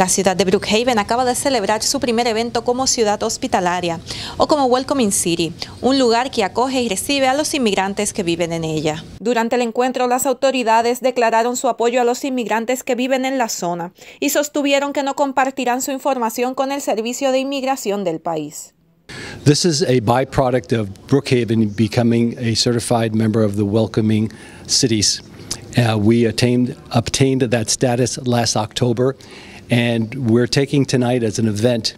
La ciudad de Brookhaven acaba de celebrar su primer evento como ciudad hospitalaria o como Welcoming City, un lugar que acoge y recibe a los inmigrantes que viven en ella. Durante el encuentro, las autoridades declararon su apoyo a los inmigrantes que viven en la zona y sostuvieron que no compartirán su información con el Servicio de Inmigración del país. This is a byproduct of Brookhaven becoming a certified member of the Welcoming Cities. Uh, we attained, that status last October And we're taking tonight as an event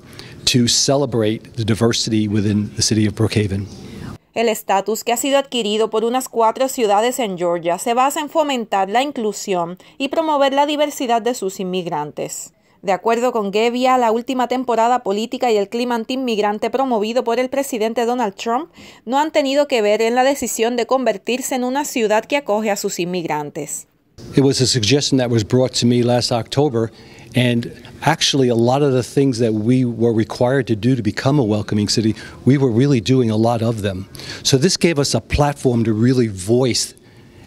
to celebrate the diversity within the city of Brookhaven. El estatus que ha sido adquirido por unas cuatro ciudades en Georgia se basa en fomentar la inclusión y promover la diversidad de sus inmigrantes. De acuerdo con Gevia, la última temporada política y el clima antiinmigrante promovido por el presidente Donald Trump no han tenido que ver en la decisión de convertirse en una ciudad que acoge a sus inmigrantes. It was a suggestion that was brought to me last October And actually, a lot of the things that we were required to do to become a welcoming city, we were really doing a lot of them. So this gave us a platform to really voice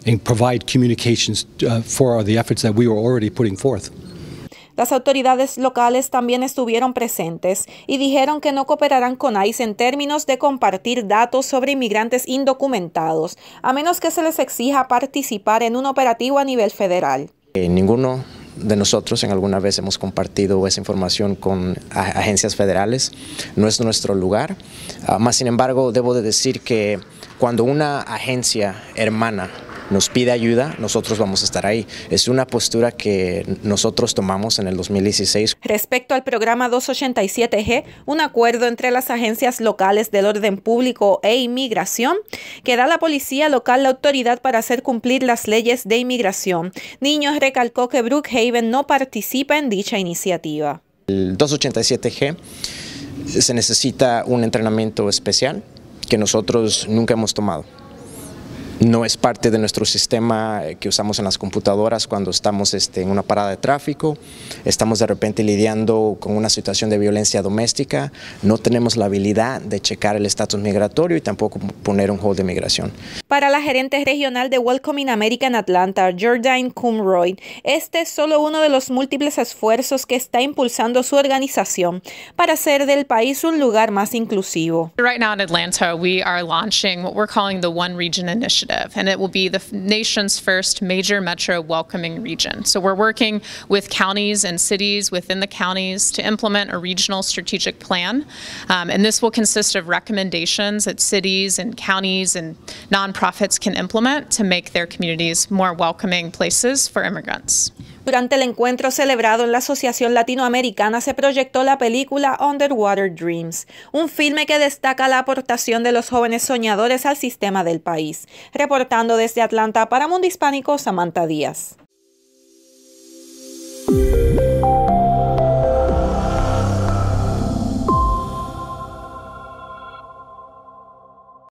and provide communications uh, for the efforts that we were already putting forth. Las autoridades locales también estuvieron presentes y dijeron que no cooperarán con ICE en términos de compartir datos sobre inmigrantes indocumentados, a menos que se les exija participar en un operativo a nivel federal. Eh, ninguno de nosotros, en alguna vez hemos compartido esa información con agencias federales, no es nuestro lugar. Ah, más sin embargo, debo de decir que cuando una agencia hermana nos pide ayuda, nosotros vamos a estar ahí. Es una postura que nosotros tomamos en el 2016. Respecto al programa 287G, un acuerdo entre las agencias locales del orden público e inmigración que da a la policía local la autoridad para hacer cumplir las leyes de inmigración. Niños recalcó que Brookhaven no participa en dicha iniciativa. El 287G se necesita un entrenamiento especial que nosotros nunca hemos tomado no es parte de nuestro sistema eh, que usamos en las computadoras cuando estamos este, en una parada de tráfico, estamos de repente lidiando con una situación de violencia doméstica, no tenemos la habilidad de checar el estatus migratorio y tampoco poner un hold de migración. Para la gerente regional de Welcome in America en Atlanta, Jordan Cumroy, este es solo uno de los múltiples esfuerzos que está impulsando su organización para hacer del país un lugar más inclusivo. Right now in Atlanta, we are launching what we're calling the One Region Initiative. initiative, and it will be the nation's first major metro welcoming region. So we're working with counties and cities within the counties to implement a regional strategic plan, um, and this will consist of recommendations that cities and counties and nonprofits can implement to make their communities more welcoming places for immigrants. Durante el encuentro celebrado en la Asociación Latinoamericana se proyectó la película Underwater Dreams, un filme que destaca la aportación de los jóvenes soñadores al sistema del país. Reportando desde Atlanta para Mundo Hispánico, Samantha Díaz.